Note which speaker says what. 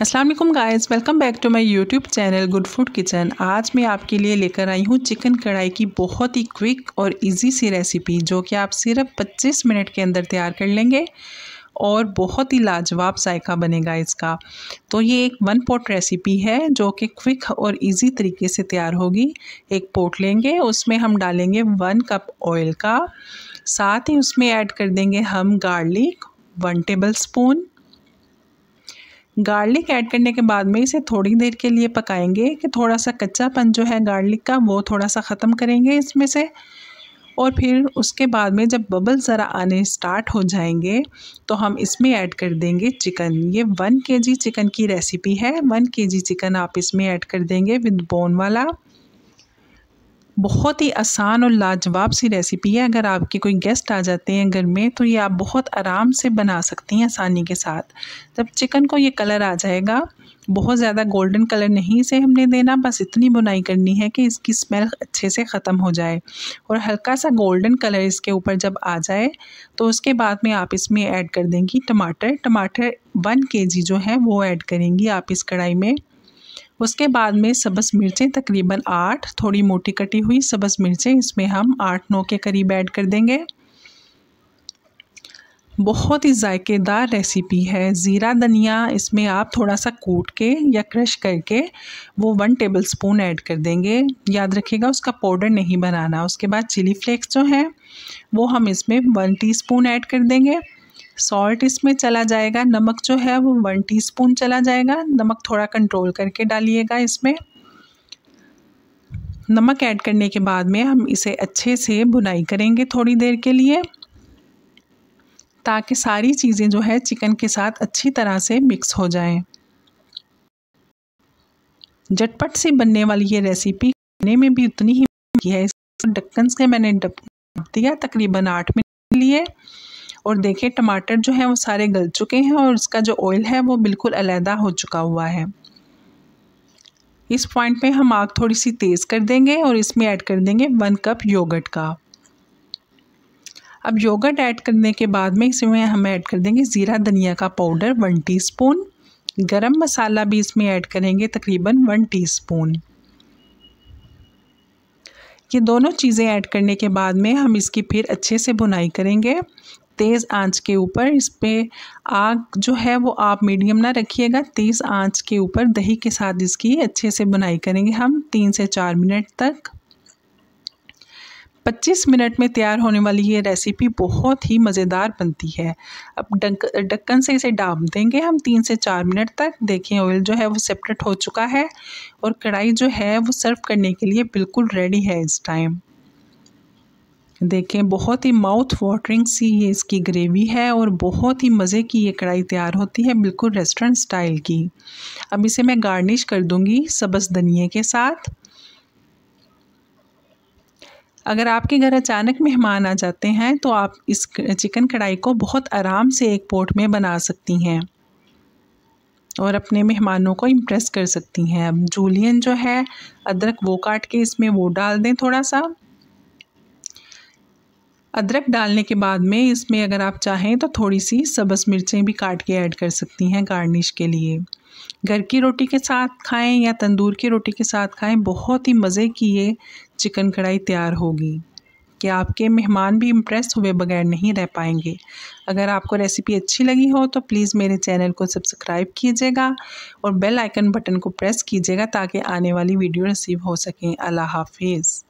Speaker 1: Aslam guys welcome back to my YouTube channel good food kitchen आज मैं आपके लिए लेकर आई हूँ चिकन कढ़ाई की बहुत ही क्विक और इजी सी रेसिपी जो कि आप सिर्फ 25 मिनट के अंदर तैयार कर लेंगे और बहुत ही लाजवाब जायका बनेगा इसका तो ये एक वन पोट रेसिपी है जो कि क्विक और इजी तरीके से तैयार होगी एक पोट लेंगे उसमें हम डालेंगे वन कप ऑयल का साथ ही उसमें ऐड कर देंगे हम garlic one tablespoon garlic add करने के बाद में इसे थोड़ी देर के लिए पकाएंगे कि थोड़ा सा कच्चापन जो है गार्लिक का वो थोड़ा सा ख़त्म करेंगे इसमें से और फिर उसके बाद में जब बबल ज़रा आने स्टार्ट हो जाएंगे तो हम इसमें ऐड कर देंगे चिकन ये वन के जी चिकन की रेसिपी है वन के जी चिकन आप इसमें ऐड कर देंगे विद बोन वाला बहुत ही आसान और लाजवाब सी रेसिपी है अगर आपके कोई गेस्ट आ जाते हैं घर में तो ये आप बहुत आराम से बना सकती हैं आसानी के साथ जब चिकन को ये कलर आ जाएगा बहुत ज़्यादा गोल्डन कलर नहीं इसे हमने देना बस इतनी बुनाई करनी है कि इसकी स्मेल अच्छे से ख़त्म हो जाए और हल्का सा गोल्डन कलर इसके ऊपर जब आ जाए तो उसके बाद में आप इसमें ऐड कर देंगी टमाटर टमाटर वन के जी जो है वो ऐड करेंगी आप इस कढ़ाई में उसके बाद में सब्ज़ मिर्चें तकरीबन आठ थोड़ी मोटी कटी हुई सब्ज़ मिर्चें इसमें हम आठ नौ के करीब ऐड कर देंगे बहुत ही जायकेदार रेसिपी है ज़ीरा धनिया इसमें आप थोड़ा सा कूट के या क्रश करके वो वन टेबल स्पून ऐड कर देंगे याद रखिएगा उसका पाउडर नहीं बनाना उसके बाद चिली फ्लेक्स जो हैं वो हम इसमें वन टीस्पून ऐड कर देंगे सॉल्ट इसमें चला जाएगा नमक जो है वो वन टीस्पून चला जाएगा नमक थोड़ा कंट्रोल करके डालिएगा इसमें नमक ऐड करने के बाद में हम इसे अच्छे से भुनाई करेंगे थोड़ी देर के लिए ताकि सारी चीज़ें जो है चिकन के साथ अच्छी तरह से मिक्स हो जाएं। झटपट से बनने वाली ये रेसिपी खाने में भी उतनी ही है ढक्कन से मैंने ढक दिया तकरीबन आठ मिनट के लिए और देखिए टमाटर जो हैं वो सारे गल चुके हैं और इसका जो ऑयल है वो बिल्कुल अलहदा हो चुका हुआ है इस पॉइंट पे हम आग थोड़ी सी तेज़ कर देंगे और इसमें ऐड कर देंगे वन कप योगर्ट का अब योगर्ट ऐड करने के बाद में इसमें हम ऐड कर देंगे ज़ीरा धनिया का पाउडर वन टीस्पून गरम मसाला भी इसमें ऐड करेंगे तकरीबन वन टीस्पून ये दोनों चीज़ें ऐड करने के बाद में हम इसकी फिर अच्छे से बुनाई करेंगे तेज़ आंच के ऊपर इस पर आग जो है वो आप मीडियम ना रखिएगा तेज़ आंच के ऊपर दही के साथ इसकी अच्छे से बुनाई करेंगे हम तीन से चार मिनट तक 25 मिनट में तैयार होने वाली ये रेसिपी बहुत ही मज़ेदार बनती है अब डक ढक्कन से इसे डाब देंगे हम तीन से चार मिनट तक देखें ऑयल जो है वो सेपरेट हो चुका है और कढ़ाई जो है वो सर्व करने के लिए बिल्कुल रेडी है इस टाइम देखें बहुत ही माउथ वाटरिंग सी ये इसकी ग्रेवी है और बहुत ही मज़े की ये कढ़ाई तैयार होती है बिल्कुल रेस्टोरेंट स्टाइल की अब इसे मैं गार्निश कर दूंगी सब्ज़ धनिए के साथ अगर आपके घर अचानक मेहमान आ जाते हैं तो आप इस चिकन कढ़ाई को बहुत आराम से एक पोट में बना सकती हैं और अपने मेहमानों को इम्प्रेस कर सकती हैं अब जूलियन जो है अदरक वो काट के इसमें वो डाल दें थोड़ा सा अदरक डालने के बाद में इसमें अगर आप चाहें तो थोड़ी सी सब्ज़ मिर्चें भी काट के ऐड कर सकती हैं गार्निश के लिए घर की रोटी के साथ खाएं या तंदूर की रोटी के साथ खाएं बहुत ही मज़े की ये चिकन कढ़ाई तैयार होगी कि आपके मेहमान भी इम्प्रेस हुए बगैर नहीं रह पाएंगे अगर आपको रेसिपी अच्छी लगी हो तो प्लीज़ मेरे चैनल को सब्सक्राइब कीजिएगा और बेल आइकन बटन को प्रेस कीजिएगा ताकि आने वाली वीडियो रिसीव हो सकें अल्लाह हाफिज़